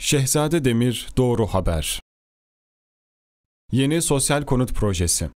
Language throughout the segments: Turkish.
Şehzade Demir Doğru Haber Yeni Sosyal Konut Projesi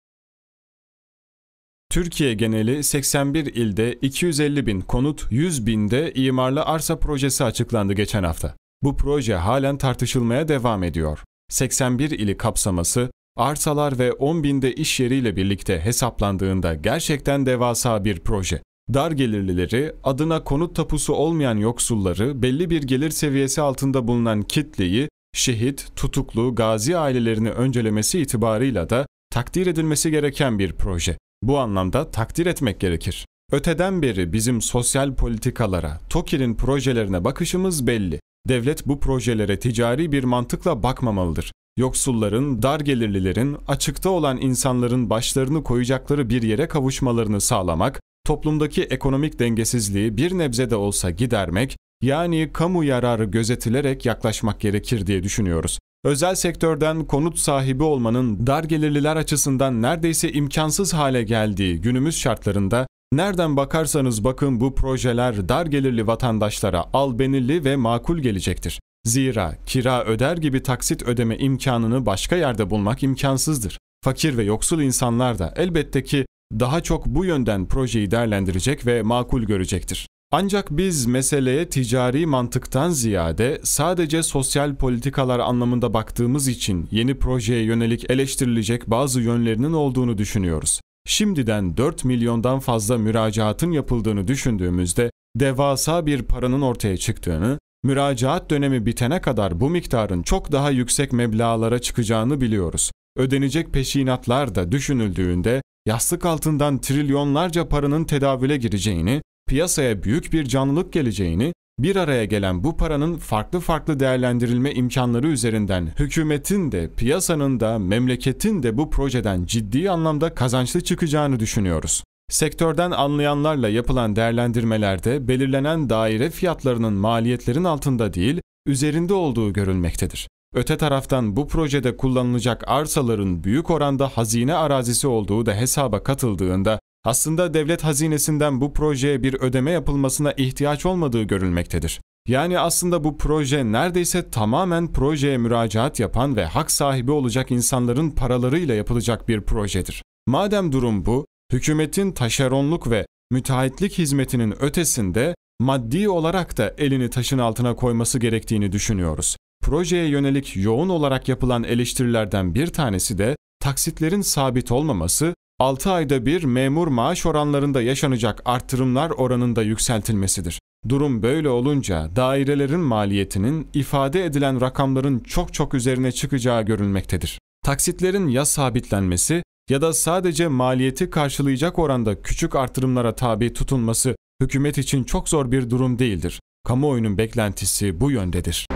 Türkiye geneli 81 ilde 250 bin konut, 100 binde imarlı arsa projesi açıklandı geçen hafta. Bu proje halen tartışılmaya devam ediyor. 81 ili kapsaması, arsalar ve 10 binde iş yeriyle birlikte hesaplandığında gerçekten devasa bir proje. Dar gelirlileri, adına konut tapusu olmayan yoksulları, belli bir gelir seviyesi altında bulunan kitleyi, şehit, tutuklu, gazi ailelerini öncelemesi itibarıyla da takdir edilmesi gereken bir proje. Bu anlamda takdir etmek gerekir. Öteden beri bizim sosyal politikalara, TOKİ'nin projelerine bakışımız belli. Devlet bu projelere ticari bir mantıkla bakmamalıdır. Yoksulların, dar gelirlilerin, açıkta olan insanların başlarını koyacakları bir yere kavuşmalarını sağlamak, toplumdaki ekonomik dengesizliği bir nebze de olsa gidermek, yani kamu yararı gözetilerek yaklaşmak gerekir diye düşünüyoruz. Özel sektörden konut sahibi olmanın dar gelirliler açısından neredeyse imkansız hale geldiği günümüz şartlarında nereden bakarsanız bakın bu projeler dar gelirli vatandaşlara albenili ve makul gelecektir. Zira kira öder gibi taksit ödeme imkanını başka yerde bulmak imkansızdır. Fakir ve yoksul insanlar da elbette ki daha çok bu yönden projeyi değerlendirecek ve makul görecektir. Ancak biz meseleye ticari mantıktan ziyade sadece sosyal politikalar anlamında baktığımız için yeni projeye yönelik eleştirilecek bazı yönlerinin olduğunu düşünüyoruz. Şimdiden 4 milyondan fazla müracaatın yapıldığını düşündüğümüzde devasa bir paranın ortaya çıktığını, müracaat dönemi bitene kadar bu miktarın çok daha yüksek meblağlara çıkacağını biliyoruz ödenecek peşinatlar da düşünüldüğünde yastık altından trilyonlarca paranın tedavüle gireceğini, piyasaya büyük bir canlılık geleceğini, bir araya gelen bu paranın farklı farklı değerlendirilme imkanları üzerinden hükümetin de, piyasanın da, memleketin de bu projeden ciddi anlamda kazançlı çıkacağını düşünüyoruz. Sektörden anlayanlarla yapılan değerlendirmelerde belirlenen daire fiyatlarının maliyetlerin altında değil, üzerinde olduğu görülmektedir. Öte taraftan bu projede kullanılacak arsaların büyük oranda hazine arazisi olduğu da hesaba katıldığında aslında devlet hazinesinden bu projeye bir ödeme yapılmasına ihtiyaç olmadığı görülmektedir. Yani aslında bu proje neredeyse tamamen projeye müracaat yapan ve hak sahibi olacak insanların paralarıyla yapılacak bir projedir. Madem durum bu, hükümetin taşeronluk ve müteahhitlik hizmetinin ötesinde maddi olarak da elini taşın altına koyması gerektiğini düşünüyoruz. Projeye yönelik yoğun olarak yapılan eleştirilerden bir tanesi de taksitlerin sabit olmaması, 6 ayda bir memur maaş oranlarında yaşanacak artırımlar oranında yükseltilmesidir. Durum böyle olunca dairelerin maliyetinin ifade edilen rakamların çok çok üzerine çıkacağı görülmektedir. Taksitlerin ya sabitlenmesi ya da sadece maliyeti karşılayacak oranda küçük artırımlara tabi tutulması hükümet için çok zor bir durum değildir. Kamuoyunun beklentisi bu yöndedir.